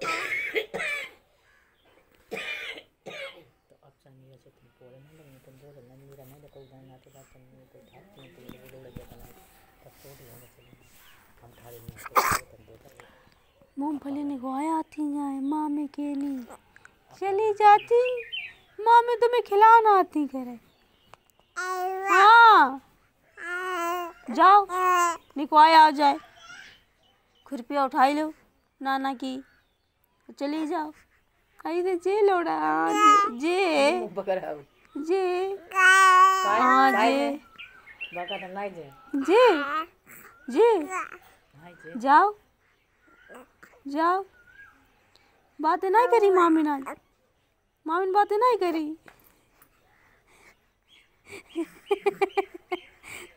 तो अब तुम बोले ना तुम बोले ना मेरा मैं देखो उधर ना को ढाक तुम बोले बोले तब तो हम मूंगफली ने गोया आती जाए मामे के लिए चली जाती मामे तुम्हें खिलाना आती करे हाँ जाओ निकवाया आ जाए खुरपिया उठाई लो नाना की चले जाओ कहीं से जे लोड़ा जे जे हाँ जे जे जे जाओ जाओ बातें ना करी मामी ना मामी बातें ना करी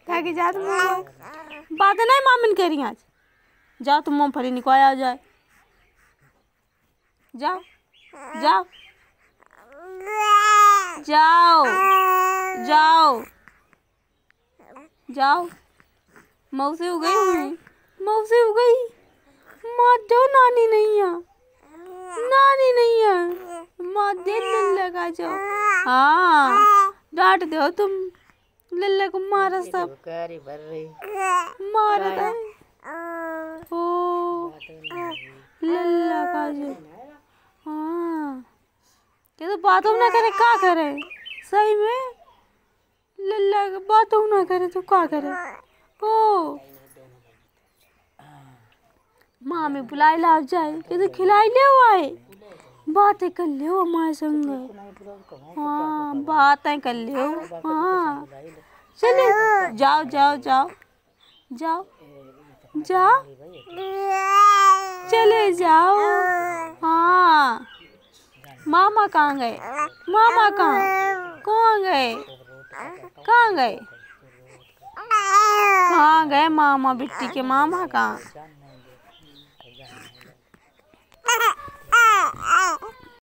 ताकि जा बातें नहीं मामिन करी आज जाओ तुम मूँगफली निकल आ जाए जाओ जाओ जाओ जाओ जाओ मऊ से हो गई हूँ मऊ से हो गई माँ जाओ नानी नहीं है नानी नहीं है माँ दे का जाओ हाँ डांट दो तुम लल्ला को मारा तो सब मारा था ओ लल्ला का जाओ तो बात ना करे का करे सही में लल्ला बात ना करे तो का करे ओ माँ में बुलाए ला जाए कि तो खिलाई ले आए बातें कर ले हो हमारे संग हाँ बातें कर ले हाँ चले जाओ जाओ जाओ जाओ जाओ चले जाओ मामा कहाँ गए मामा कहाँ कौन गए कहाँ गए कहाँ गए मामा बिट्टी के मामा कहाँ